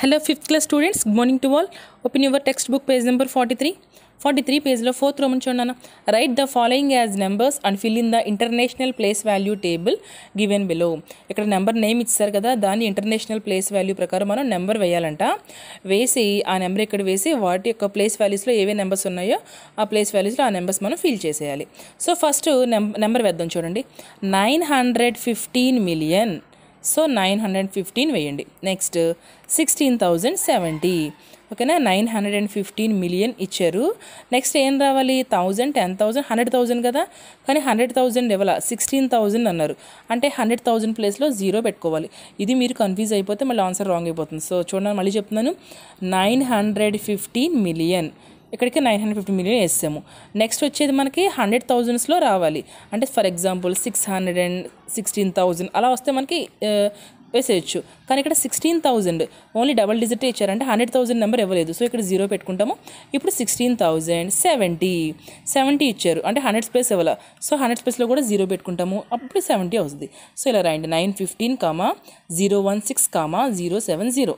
hello fifth class students good morning to all open your text book page number forty three forty three పేజ్లో fourth Roman అన్న write the following as numbers and fill in the international place value table given below ఇక్కడ number name ఇచ్చారు కదా దాన్ని international place value ప్రకారం మనం number వేయాలంట వేసి ఆ నెంబర్ ఇక్కడ వేసి వాటి యొక్క ప్లేస్ వాల్యూస్లో ఏవే నెంబర్స్ ఉన్నాయో ఆ ప్లేస్ వాల్యూస్లో ఆ నెంబర్స్ మనం ఫిల్ చేసేయాలి సో ఫస్ట్ నెంబర్ వేద్దాం చూడండి nine hundred fifteen million so nine hundred fifteen వేయండి నెక్స్ట్ సిక్స్టీన్ థౌజండ్ సెవెంటీ ఓకేనా nine hundred and fifteen million ఇచ్చారు నెక్స్ట్ ఏం రావాలి thousand ten thousand hundred thousand కదా కానీ హండ్రెడ్ థౌజండ్ ఇవ్వాల సిక్స్టీన్ థౌజండ్ అన్నారు అంటే హండ్రెడ్ థౌజండ్ ప్లేస్లో జీరో పెట్టుకోవాలి ఇది మీరు కన్ఫ్యూజ్ అయిపోతే మళ్ళీ ఆన్సర్ రాంగ్ అయిపోతుంది సో చూడండి మళ్ళీ చెప్తున్నాను నైన్ హండ్రెడ్ ఫిఫ్టీన్ మిలియన్ ఇక్కడికి నైన్ హండ్రెడ్ ఫిఫ్టీ మిలియన్ వేసాము నెక్స్ట్ వచ్చేది మనకి హండ్రెడ్ థౌజండ్స్లో రావాలి అంటే for example six hundred and sixteen thousand అలా వస్తే మనకి వేసేయచ్చు కానీ ఇక్కడ sixteen thousand only double digit ఇచ్చారంటే హండ్రెడ్ థౌజండ్ నెంబర్ ఇవ్వలేదు సో ఇక్కడ జీరో పెట్టుకుంటాము ఇప్పుడు సిక్స్టీన్ థౌజండ్ సెవెంటీ సెవెంటీ ఇచ్చారు అంటే హండ్రెడ్ స్పేస్ ఇవ్వాల సో హండ్రెడ్ స్పేస్లో కూడా జీరో పెట్టుకుంటాము అప్పుడు సెవెంటీ అవుతుంది సో ఇలా రాయండి nine fifteen comma zero one six comma zero seven zero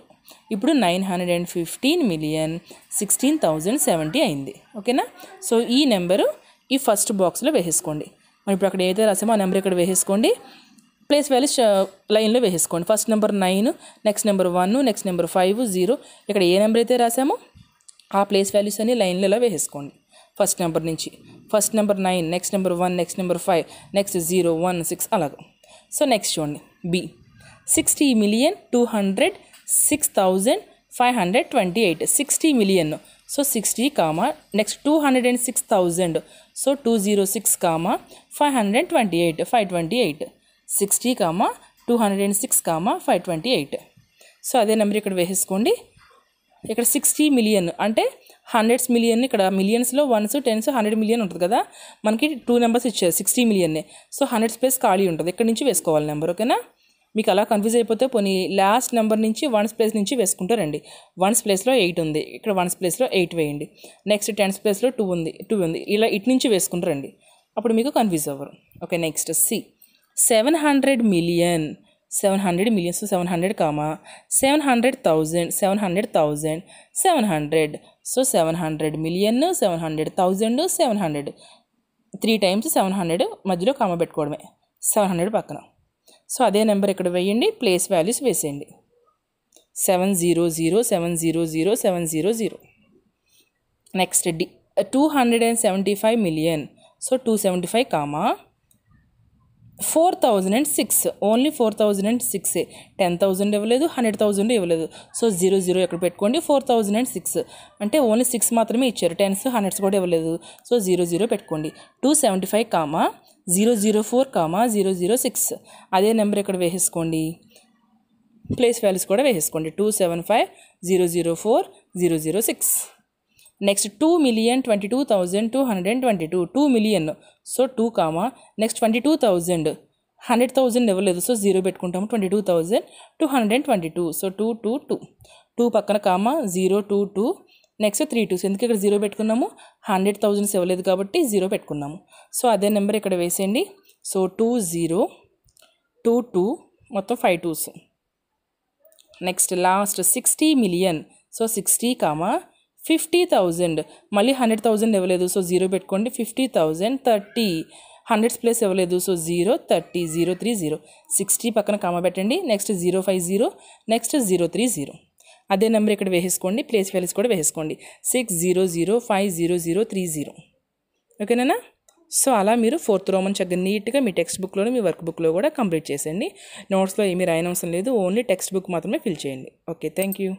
ఇప్పుడు nine hundred and fifteen million sixteen thousand seventy అయింది ఓకేనా సో ఈ నెంబరు ఈ ఫస్ట్ బాక్స్లో వేసేసుకోండి మరి ఇప్పుడు అక్కడ ఏదైతే రాసామో ఆ నెంబర్ ఇక్కడ వేసేసుకోండి ప్లేస్ వాల్యూస్ లైన్లో వేసేసుకోండి first number nine next number one next number five zero ఇక్కడ ఏ నెంబర్ అయితే రాసామో ఆ ప్లేస్ వాల్యూస్ అన్ని లైన్లలో వేసేసుకోండి ఫస్ట్ నెంబర్ నుంచి first number nine next number one next number five next zero one six అలాగ సో నెక్స్ట్ చూడండి B sixty million two hundred six thousand five hundred twenty eight sixty million so sixty comma next two hundred and six thousand so two zero six comma five hundred twenty eight five twenty eight sixty comma two hundred and six comma five twenty eight so అదే number ఇక్కడ వేసేసుకోండి ఇక్కడ sixty million అంటే hundreds million ఇక్కడ మిలియన్స్లో ones tens hundred million ఉంటుంది కదా మనకి టూ నెంబర్స్ ఇచ్చారు సిక్స్టీ మిలియన్నే సో హండ్రెడ్ స్పేస్ ఖాళీ ఉంటుంది ఇక్కడ నుంచి వేసుకోవాలి నెంబర్ ఓకేనా మీకు అలా కన్ఫ్యూజ్ అయిపోతే పోనీ లాస్ట్ నెంబర్ నుంచి వన్స్ ప్లేస్ నుంచి వేసుకుంటూ రండి వన్స్ ప్లేస్లో ఎయిట్ ఉంది ఇక్కడ వన్స్ ప్లేస్లో ఎయిట్ వేయండి నెక్స్ట్ టెన్స్ ప్లేస్లో టూ ఉంది టూ ఉంది ఇలా ఇటు నుంచి వేసుకుంటూ రండి అప్పుడు మీకు కన్ఫ్యూజ్ అవ్వరు okay next C seven hundred million seven hundred millions seven hundred comma seven hundred thousand seven hundred thousand seven hundred so seven hundred million seven hundred thousand seven hundred three times seven hundred మధ్యలో comma పెట్టుకోవడమే seven hundred పక్కన so అదే number ఇక్కడ వేయండి place values వేసేయండి seven zero zero seven zero zero seven zero zero next D two hundred and seventy five million so two seventy five comma four thousand and six only four thousand and six ten thousand ఇవ్వలేదు hundred thousand ఇవ్వలేదు so zero zero ఎక్కడ పెట్టుకోండి four thousand and six అంటే only six మాత్రమే ఇచ్చారు tens hundreds కూడా ఇవ్వలేదు so zero zero పెట్టుకోండి two seventy five comma zero zero four comma zero zero six అదే నెంబర్ ఇక్కడ వేసేసుకోండి ప్లేస్ వాల్యూస్ కూడా వేసేసుకోండి two seven five zero zero four zero zero six next two million twenty two thousand two hundred and twenty two two million so two comma next twenty two thousand hundred thousand ఇవ్వలేదు so zero పెట్టుకుంటాము twenty two thousand two hundred and twenty two so two two two two పక్కన comma zero two two next three twos ఎందుకు ఇక్కడ zero పెట్టుకున్నాము hundred thousands ఇవ్వలేదు కాబట్టి zero పెట్టుకున్నాము so అదే నెంబర్ ఇక్కడ వేసేయండి so two zero two two మొత్తం five twos next last sixty million so sixty comma fifty thousand మళ్ళీ హండ్రెడ్ థౌజండ్ ఇవ్వలేదు సో జీరో పెట్టుకోండి fifty thousand thirty hundreds place ఇవ్వలేదు so zero thirty zero three zero sixty పక్కన comma పెట్టండి next zero five zero next zero three zero అదే number ఇక్కడ వేసేసుకోండి place values కూడా వేసేసుకోండి six zero zero five zero zero three zero ఓకేనా so అలా మీరు ఫోర్త్ రోమన్ చక్కగా నీట్గా మీ టెక్స్ట్ బుక్లోనే మీ వర్క్ బుక్లో కూడా కంప్లీట్ చేసేయండి నోట్స్లో ఏమీ రాయనవసరం లేదు ఓన్లీ టెక్స్ట్ బుక్ మాత్రమే ఫిల్ చేయండి ఓకే థ్యాంక్ యూ